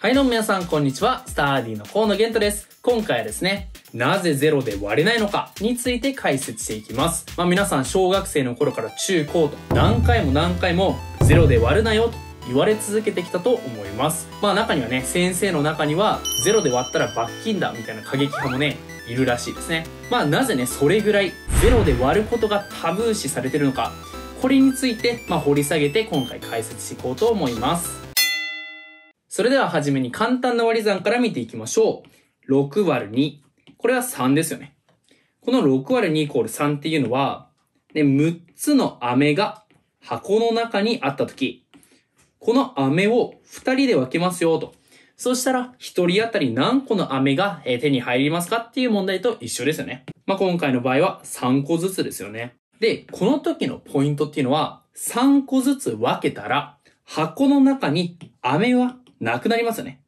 はい、どうも皆さん、こんにちは。スターディの河野玄太です。今回はですね、なぜゼロで割れないのかについて解説していきます。まあ皆さん、小学生の頃から中高と何回も何回もゼロで割るなよと言われ続けてきたと思います。まあ中にはね、先生の中にはゼロで割ったら罰金だみたいな過激派もね、いるらしいですね。まあなぜね、それぐらいゼロで割ることがタブー視されてるのか、これについて、まあ、掘り下げて今回解説していこうと思います。それでははじめに簡単な割り算から見ていきましょう。6割る2。これは3ですよね。この6割る2イコール3っていうのは、ね、6つの飴が箱の中にあったとき、この飴を2人で分けますよと。そしたら、1人当たり何個の飴が手に入りますかっていう問題と一緒ですよね。まあ、今回の場合は3個ずつですよね。で、この時のポイントっていうのは、3個ずつ分けたら、箱の中に飴はなくなりますよね。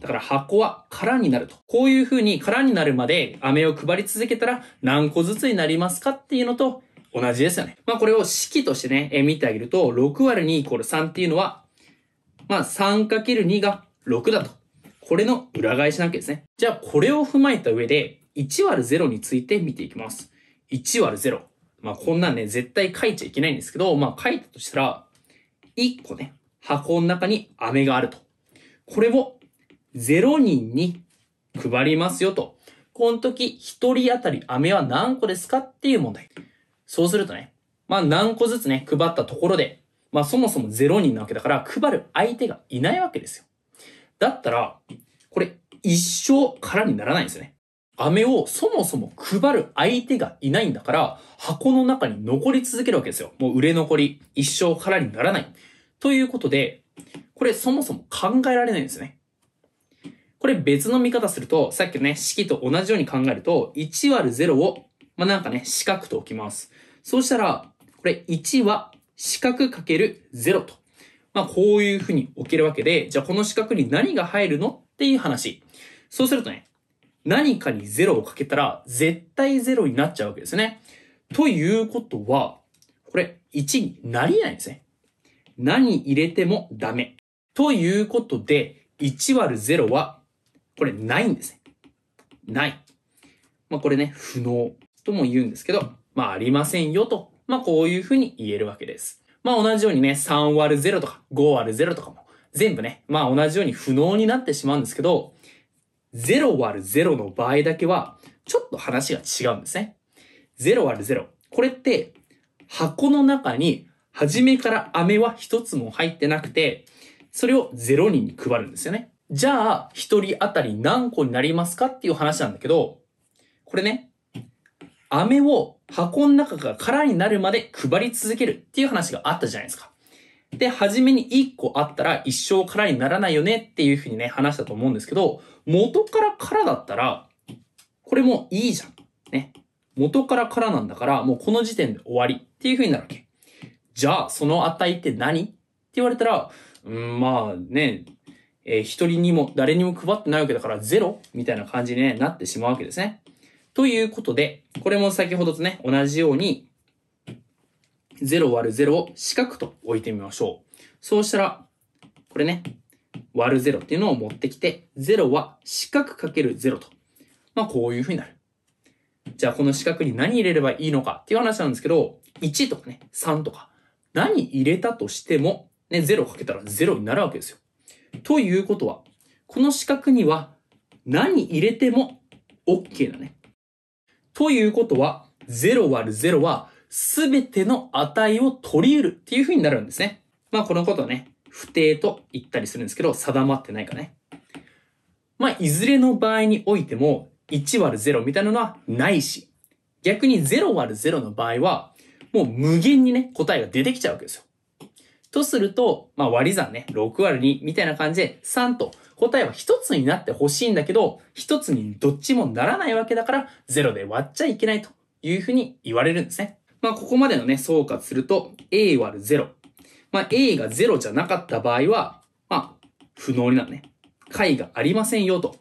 だから箱は空になると。こういう風に空になるまで飴を配り続けたら何個ずつになりますかっていうのと同じですよね。まあこれを式としてね、え見てあげると、6割2イコール3っていうのは、まあ 3×2 が6だと。これの裏返しなわけですね。じゃあこれを踏まえた上で、1割0について見ていきます。1割0。まあこんなんね、絶対書いちゃいけないんですけど、まあ書いたとしたら、1個ね、箱の中に飴があると。これを0人に配りますよと。この時、1人当たり飴は何個ですかっていう問題。そうするとね、まあ何個ずつね、配ったところで、まあそもそも0人なわけだから、配る相手がいないわけですよ。だったら、これ一生空にならないんですよね。飴をそもそも配る相手がいないんだから、箱の中に残り続けるわけですよ。もう売れ残り、一生空にならない。ということで、これそもそも考えられないんですね。これ別の見方すると、さっきのね、式と同じように考えると、1割0を、まあ、なんかね、四角と置きます。そうしたら、これ1は四角かける0と。まあ、こういうふうに置けるわけで、じゃあこの四角に何が入るのっていう話。そうするとね、何かに0をかけたら、絶対0になっちゃうわけですね。ということは、これ1になりえないんですね。何入れてもダメ。ということで、1 ÷ 0は、これないんですね。ない。まあこれね、不能とも言うんですけど、まあありませんよと、まあこういうふうに言えるわけです。まあ同じようにね、3 ÷ 0とか5 ÷ 0とかも、全部ね、まあ同じように不能になってしまうんですけど、0 ÷ 0の場合だけは、ちょっと話が違うんですね。0 ÷ 0。これって、箱の中に初めから飴は一つも入ってなくて、それを0人に配るんですよね。じゃあ、一人当たり何個になりますかっていう話なんだけど、これね、飴を箱の中が空になるまで配り続けるっていう話があったじゃないですか。で、初めに1個あったら一生空にならないよねっていうふうにね、話したと思うんですけど、元から空だったら、これもいいじゃん。ね。元から空なんだから、もうこの時点で終わりっていうふうになるわけ。じゃあその値って何って言われたら、うん、まあね、えー、一人にも誰にも配ってないわけだからゼロみたいな感じに、なってしまうわけですね。ということで、これも先ほどとね、同じように、0割る0を四角と置いてみましょう。そうしたら、これね、割る0っていうのを持ってきて、0は四角かける0と。まあ、こういう風になる。じゃあ、この四角に何入れればいいのかっていう話なんですけど、1とかね、3とか、何入れたとしても、ね、0をかけたら0になるわけですよ。ということは、この四角には何入れても OK だね。ということは、0割る0は全ての値を取り得るっていう風になるんですね。まあこのことね、不定と言ったりするんですけど、定まってないかね。まあいずれの場合においても、1割る0みたいなのはないし、逆に0割る0の場合は、もう無限にね、答えが出てきちゃうわけですよ。とすると、まあ割り算ね、6割2みたいな感じで3と答えは1つになってほしいんだけど、1つにどっちもならないわけだから0で割っちゃいけないというふうに言われるんですね。まあここまでのね、総括すると A 割る0。まあ A が0じゃなかった場合は、まあ不能になるね。解がありませんよと。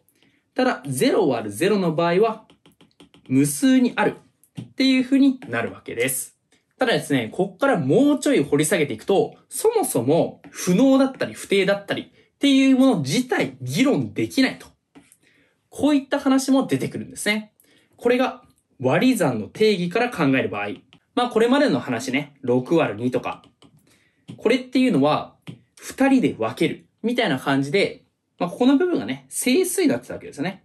ただ0割る0の場合は無数にあるっていうふうになるわけです。ただですね、こっからもうちょい掘り下げていくと、そもそも不能だったり不定だったりっていうもの自体議論できないと。こういった話も出てくるんですね。これが割り算の定義から考える場合。まあこれまでの話ね、6割2とか。これっていうのは、2人で分ける。みたいな感じで、まあここの部分がね、整数になってたわけですよね。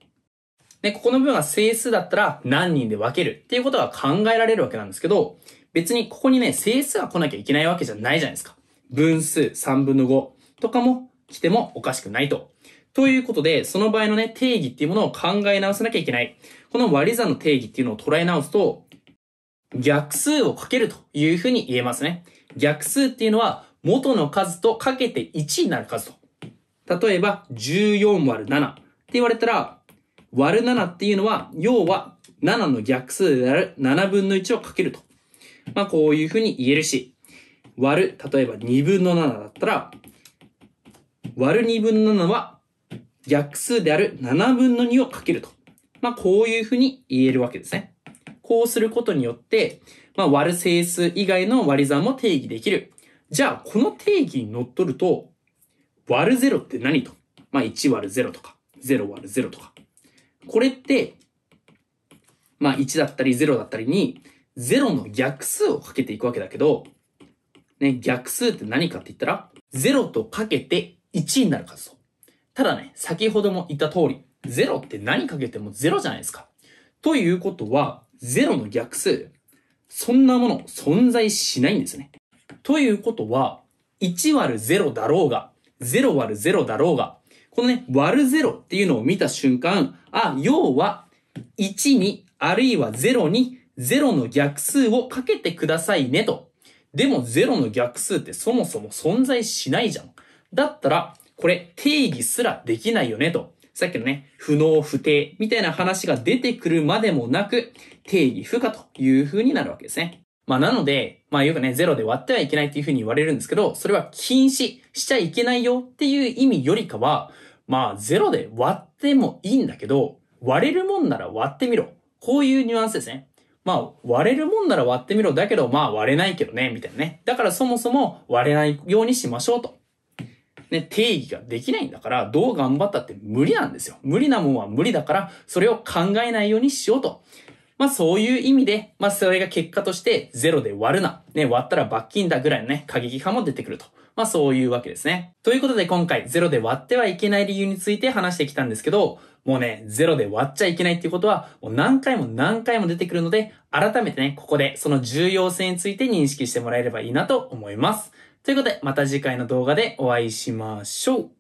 で、ここの部分が整数だったら何人で分けるっていうことが考えられるわけなんですけど、別にここにね、整数は来なきゃいけないわけじゃないじゃないですか。分数3分の5とかも来てもおかしくないと。ということで、その場合のね、定義っていうものを考え直さなきゃいけない。この割り算の定義っていうのを捉え直すと、逆数をかけるというふうに言えますね。逆数っていうのは、元の数とかけて1になる数と。例えば、14割る7って言われたら、割る7っていうのは、要は7の逆数である7分の1をかけると。まあ、こういうふうに言えるし、割る、例えば2分の7だったら、割る2分の7は逆数である7分の2をかけると。まあ、こういうふうに言えるわけですね。こうすることによって、まあ、割る整数以外の割り算も定義できる。じゃあ、この定義にのっとると、割る0って何と。まあ、1割る0とか、0割る0とか。これって、まあ、1だったり0だったりに、0の逆数をかけていくわけだけど、ね、逆数って何かって言ったら、0とかけて1になる数と。ただね、先ほども言った通り、0って何かけても0じゃないですか。ということは、0の逆数、そんなもの存在しないんですね。ということは、1割る0だろうが、0割る0だろうが、このね、割る0っていうのを見た瞬間、あ、要は、1に、あるいは0に0の逆数をかけてくださいねと。でも0の逆数ってそもそも存在しないじゃん。だったら、これ定義すらできないよねと。さっきのね、不能不定みたいな話が出てくるまでもなく、定義不可という風になるわけですね。まあなので、まあよくね、ゼロで割ってはいけないっていう風に言われるんですけど、それは禁止しちゃいけないよっていう意味よりかは、まあロで割ってもいいんだけど、割れるもんなら割ってみろ。こういうニュアンスですね。まあ、割れるもんなら割ってみろ。だけど、まあ割れないけどね、みたいなね。だからそもそも割れないようにしましょうと。ね、定義ができないんだから、どう頑張ったって無理なんですよ。無理なもんは無理だから、それを考えないようにしようと。まあそういう意味で、まあそれが結果としてゼロで割るな。ね、割ったら罰金だぐらいのね、過激派も出てくると。まあそういうわけですね。ということで今回ゼロで割ってはいけない理由について話してきたんですけど、もうね、ゼロで割っちゃいけないっていうことは、もう何回も何回も出てくるので、改めてね、ここでその重要性について認識してもらえればいいなと思います。ということで、また次回の動画でお会いしましょう。